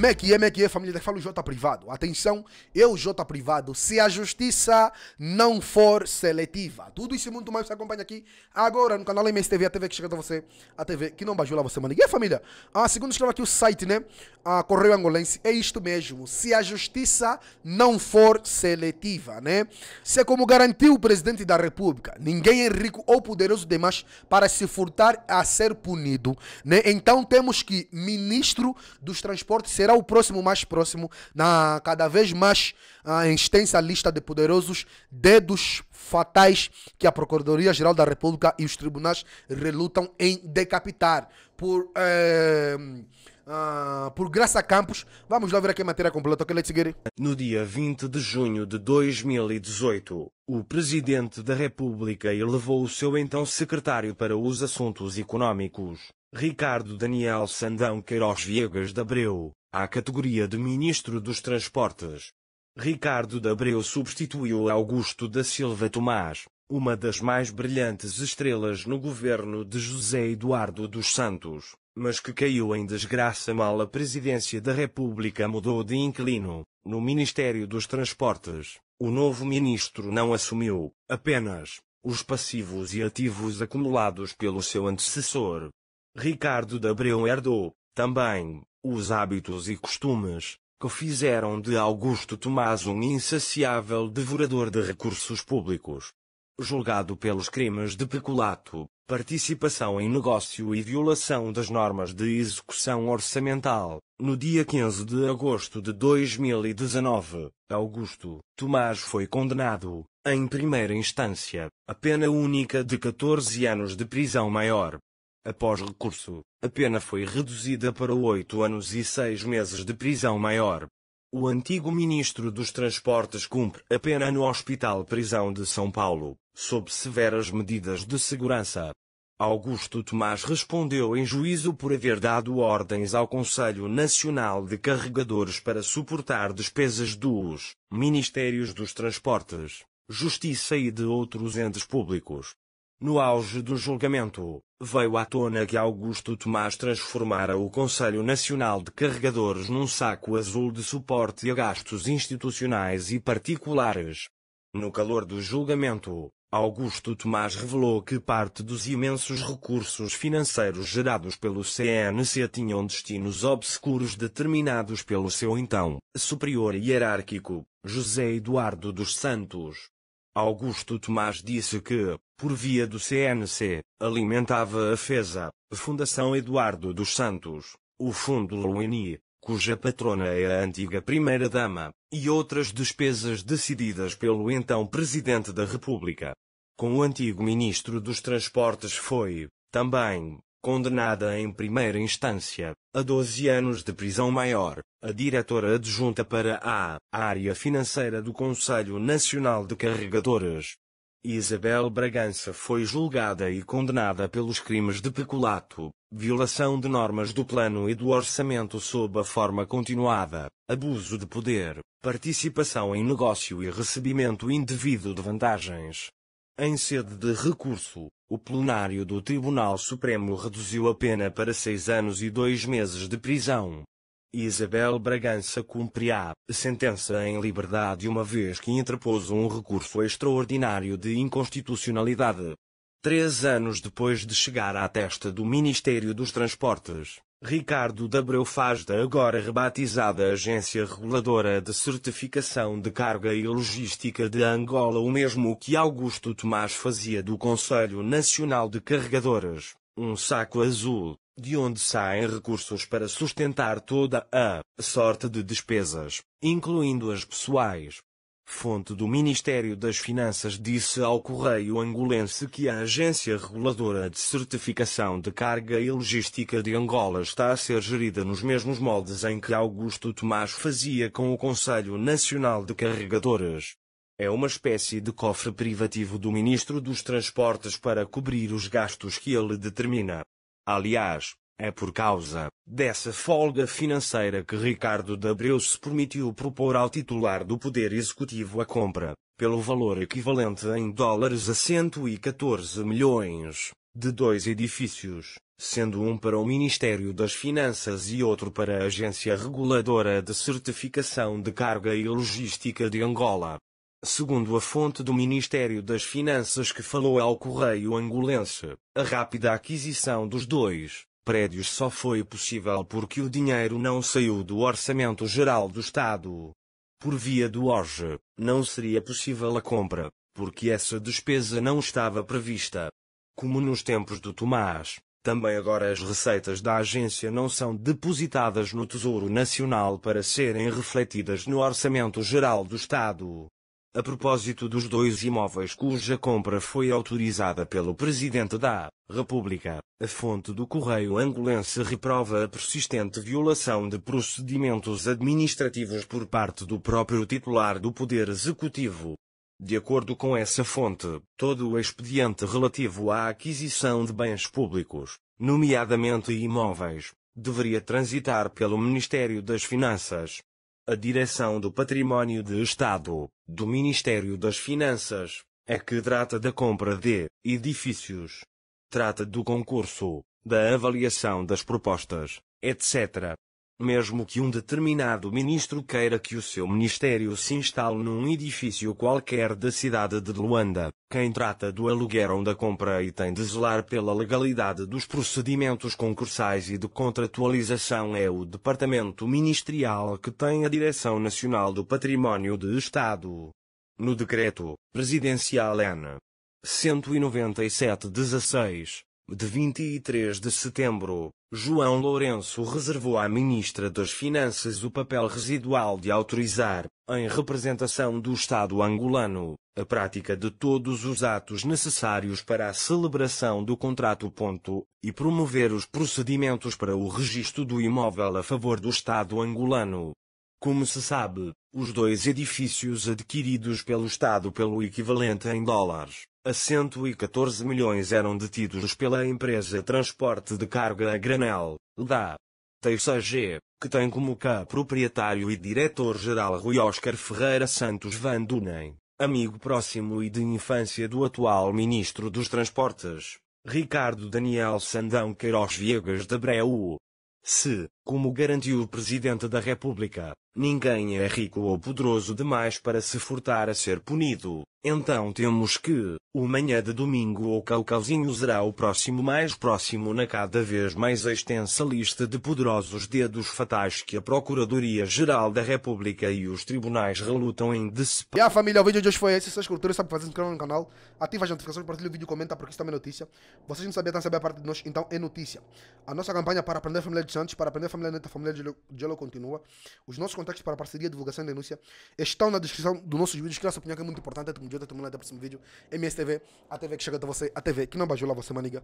MEC é, é MEC é, é família que fala o J privado. Atenção, eu J privado. Se a justiça não for seletiva, tudo isso e muito mais você acompanha aqui agora no canal MSTV, a TV que chega até você, a TV que não bajula você, mano. E família? Ah, segundo escreve aqui o site, né? A ah, Correio Angolense. É isto mesmo. Se a justiça não for seletiva, né? Se é como garantiu o presidente da República, ninguém é rico ou poderoso demais para se furtar a ser punido, né? Então temos que ministro dos transportes será será o próximo mais próximo na cada vez mais uh, extensa lista de poderosos dedos fatais que a Procuradoria-Geral da República e os tribunais relutam em decapitar por... Uh, Uh, por Graça Campos. Vamos lá ver aqui a matéria completa. Okay, let's No dia 20 de junho de 2018, o Presidente da República elevou o seu então secretário para os assuntos econômicos, Ricardo Daniel Sandão Queiroz Viegas de Abreu, à categoria de Ministro dos Transportes. Ricardo de Abreu substituiu Augusto da Silva Tomás, uma das mais brilhantes estrelas no governo de José Eduardo dos Santos, mas que caiu em desgraça mal a presidência da República mudou de inquilino. No Ministério dos Transportes, o novo ministro não assumiu, apenas, os passivos e ativos acumulados pelo seu antecessor. Ricardo de Abreu herdou, também, os hábitos e costumes, que fizeram de Augusto Tomás um insaciável devorador de recursos públicos. Julgado pelos crimes de peculato, participação em negócio e violação das normas de execução orçamental, no dia 15 de agosto de 2019, Augusto Tomás foi condenado, em primeira instância, a pena única de 14 anos de prisão maior, Após recurso, a pena foi reduzida para oito anos e seis meses de prisão maior. O antigo ministro dos Transportes cumpre a pena no Hospital Prisão de São Paulo, sob severas medidas de segurança. Augusto Tomás respondeu em juízo por haver dado ordens ao Conselho Nacional de Carregadores para suportar despesas dos Ministérios dos Transportes, Justiça e de outros entes públicos, no auge do julgamento, veio à tona que Augusto Tomás transformara o Conselho Nacional de Carregadores num saco azul de suporte a gastos institucionais e particulares. No calor do julgamento, Augusto Tomás revelou que parte dos imensos recursos financeiros gerados pelo CNC tinham destinos obscuros determinados pelo seu então superior hierárquico, José Eduardo dos Santos. Augusto Tomás disse que, por via do CNC, alimentava a FESA, Fundação Eduardo dos Santos, o Fundo Luini, cuja patrona é a antiga Primeira-Dama, e outras despesas decididas pelo então Presidente da República. Com o antigo Ministro dos Transportes foi, também, condenada em primeira instância a 12 anos de prisão maior, a diretora adjunta para a área financeira do Conselho Nacional de Carregadores. Isabel Bragança foi julgada e condenada pelos crimes de peculato, violação de normas do plano e do orçamento sob a forma continuada, abuso de poder, participação em negócio e recebimento indevido de vantagens, em sede de recurso, o plenário do Tribunal Supremo reduziu a pena para seis anos e dois meses de prisão. Isabel Bragança cumpre a sentença em liberdade uma vez que interpôs um recurso extraordinário de inconstitucionalidade. Três anos depois de chegar à testa do Ministério dos Transportes, Ricardo Dabreu faz da agora rebatizada Agência Reguladora de Certificação de Carga e Logística de Angola o mesmo que Augusto Tomás fazia do Conselho Nacional de Carregadoras um saco azul, de onde saem recursos para sustentar toda a sorte de despesas, incluindo as pessoais. Fonte do Ministério das Finanças disse ao Correio Angolense que a Agência Reguladora de Certificação de Carga e Logística de Angola está a ser gerida nos mesmos moldes em que Augusto Tomás fazia com o Conselho Nacional de Carregadores. É uma espécie de cofre privativo do Ministro dos Transportes para cobrir os gastos que ele determina. Aliás, é por causa dessa folga financeira que Ricardo de Abreu se permitiu propor ao titular do Poder Executivo a compra, pelo valor equivalente em dólares a 114 milhões, de dois edifícios, sendo um para o Ministério das Finanças e outro para a Agência Reguladora de Certificação de Carga e Logística de Angola. Segundo a fonte do Ministério das Finanças que falou ao Correio Angolense, a rápida aquisição dos dois prédios só foi possível porque o dinheiro não saiu do Orçamento Geral do Estado. Por via do ORGE, não seria possível a compra, porque essa despesa não estava prevista. Como nos tempos do Tomás, também agora as receitas da agência não são depositadas no Tesouro Nacional para serem refletidas no Orçamento Geral do Estado. A propósito dos dois imóveis cuja compra foi autorizada pelo Presidente da República, a fonte do Correio Angolense reprova a persistente violação de procedimentos administrativos por parte do próprio titular do Poder Executivo. De acordo com essa fonte, todo o expediente relativo à aquisição de bens públicos, nomeadamente imóveis, deveria transitar pelo Ministério das Finanças, a Direção do Património de Estado, do Ministério das Finanças, é que trata da compra de edifícios, trata do concurso, da avaliação das propostas, etc mesmo que um determinado ministro queira que o seu ministério se instale num edifício qualquer da cidade de Luanda, quem trata do aluguer ou da compra e tem de zelar pela legalidade dos procedimentos concursais e de contratualização é o Departamento Ministerial que tem a Direção Nacional do Património de Estado. No decreto presidencial N. 197-16, de 23 de setembro João Lourenço reservou à Ministra das Finanças o papel residual de autorizar, em representação do Estado angolano, a prática de todos os atos necessários para a celebração do contrato ponto, e promover os procedimentos para o registro do imóvel a favor do Estado angolano. Como se sabe, os dois edifícios adquiridos pelo Estado pelo equivalente em dólares, a 114 milhões eram detidos pela empresa Transporte de Carga a Granel, da TCG, que tem como cá proprietário e diretor-geral Rui Oscar Ferreira Santos Van Dunen, amigo próximo e de infância do atual ministro dos Transportes, Ricardo Daniel Sandão Queiroz Viegas de Breu. Se, como garantiu o Presidente da República, ninguém é rico ou poderoso demais para se furtar a ser punido. Então temos que, o manhã de domingo ou Caucauzinho será o próximo mais próximo na cada vez mais extensa lista de poderosos dedos fatais que a Procuradoria-Geral da República e os tribunais relutam em dissipar. E a família, o vídeo de hoje foi esse. Se vocês curtiram, sabe fazer, se no canal, ativa as notificações, partilha o vídeo, comenta porque isso também é notícia. Vocês não sabiam, estão a saber a parte de nós, então é notícia. A nossa campanha para aprender a família de Santos, para aprender a família Família Neta, Família Gelo, Gelo continua. Os nossos contatos para parceria, divulgação e denúncia estão na descrição dos nossos vídeos, que nossa opinião é muito importante. Até o até o próximo vídeo. MSTV, a TV que chega até você, a TV que não bajula você, maniga.